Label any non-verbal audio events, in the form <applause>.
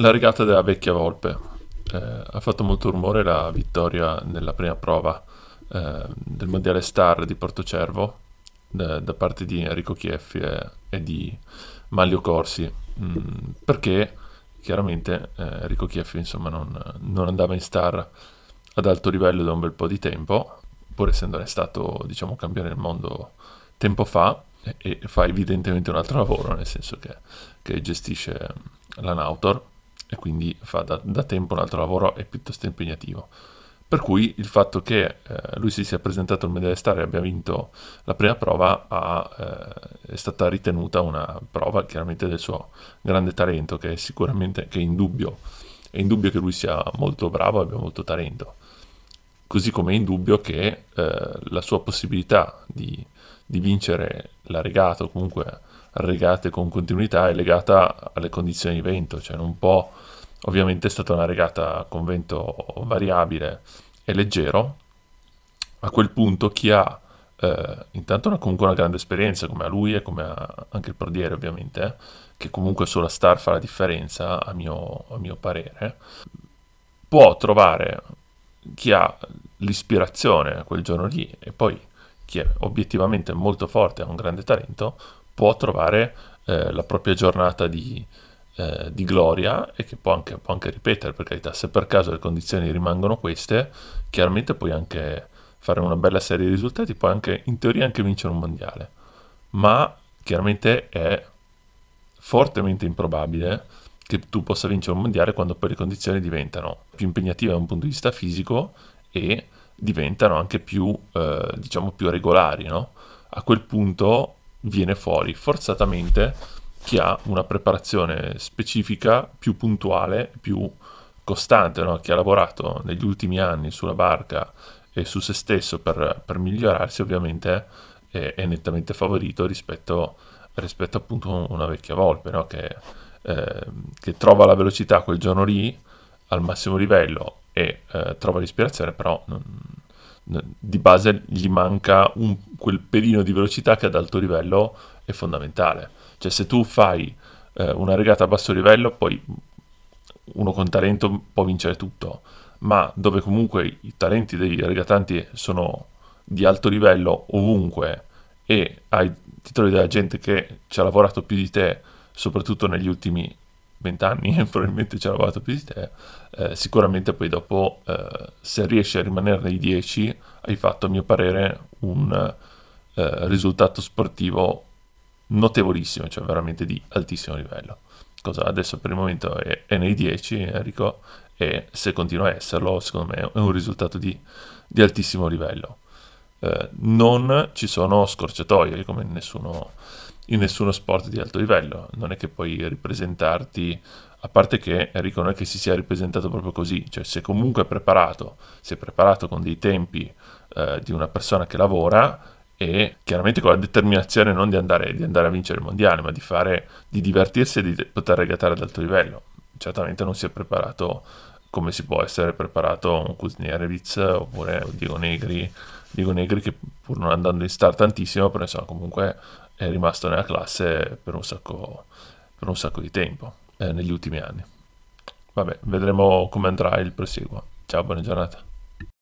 la regata della vecchia Volpe. Eh, ha fatto molto rumore la vittoria nella prima prova eh, del Mondiale Star di Portocervo da, da parte di Enrico Chieffi e, e di Maglio Corsi, mm, perché chiaramente eh, Enrico Chieffi insomma, non, non, andava in star ad alto livello da un bel po' di tempo, pur essendo stato diciamo, campione del mondo tempo fa, e, e fa evidentemente un altro lavoro, nel senso che, che gestisce mm, Nautor e quindi fa da, da tempo un altro lavoro è piuttosto impegnativo. Per cui il fatto che eh, lui si sia presentato al Medal Star e abbia vinto la prima prova ha, eh, è stata ritenuta una prova chiaramente del suo grande talento, che è sicuramente che è indubbio. È indubbio che lui sia molto bravo e abbia molto talento così come è indubbio che eh, la sua possibilità di, di, vincere la regata o comunque regate con continuità è legata alle condizioni di vento, cioè non può, ovviamente è stata una regata con vento variabile e leggero, a quel punto chi ha eh, intanto una, comunque una grande esperienza come a lui e come a, anche il Prodiere ovviamente, eh, che comunque sulla star fa la differenza a mio, a mio parere, può trovare chi ha l'ispirazione quel giorno lì e poi chi è obiettivamente molto forte, ha un grande talento, può trovare eh, la propria giornata di, eh, di gloria e che può anche, può anche, ripetere, per carità, se per caso le condizioni rimangono queste, chiaramente puoi anche fare una bella serie di risultati, puoi anche in teoria anche vincere un mondiale, ma chiaramente è fortemente improbabile che tu possa vincere un mondiale quando poi le condizioni diventano più impegnative da un punto di vista fisico e diventano anche più, eh, diciamo, più regolari, no? A quel punto viene fuori forzatamente chi ha una preparazione specifica più puntuale, più costante, no? Chi ha lavorato negli ultimi anni sulla barca e su se stesso per, per migliorarsi ovviamente è, è, nettamente favorito rispetto, rispetto appunto a una vecchia volpe, no? Che, Ehm, che trova la velocità quel giorno lì al massimo livello e eh, trova l'ispirazione, però non, non, di base gli manca un, quel pelino di velocità che ad alto livello è fondamentale. Cioè se tu fai eh, una regata a basso livello, poi uno con talento può vincere tutto, ma dove comunque i talenti dei regatanti sono di alto livello ovunque e hai titoli della gente che ci ha lavorato più di te, soprattutto negli ultimi vent'anni, <laughs> probabilmente ci ha lavorato più di te, eh, sicuramente poi dopo eh, se riesci a rimanere nei 10 hai fatto a mio parere un eh, risultato sportivo notevolissimo, cioè veramente di altissimo livello. Cosa adesso per il momento è, è nei 10 Enrico e se continua a esserlo secondo me è un risultato di, di altissimo livello. Eh, non ci sono scorciatoie come nessuno in nessuno sport di alto livello, non è che puoi ripresentarti, a parte che Enrico non è che si sia ripresentato proprio così, cioè se comunque è preparato, si è preparato con dei tempi eh, di una persona che lavora e chiaramente con la determinazione non di andare, di andare a vincere il mondiale, ma di, fare, di divertirsi e di poter regatare ad alto livello. Certamente non si è preparato come si può essere preparato un Kuznierewitz oppure Diego Negri, Diego Negri che pur non andando in star tantissimo, però insomma comunque è rimasto nella classe per un sacco, per un sacco di tempo, eh, negli ultimi anni. Vabbè, vedremo come andrà il proseguo. Ciao, buona giornata.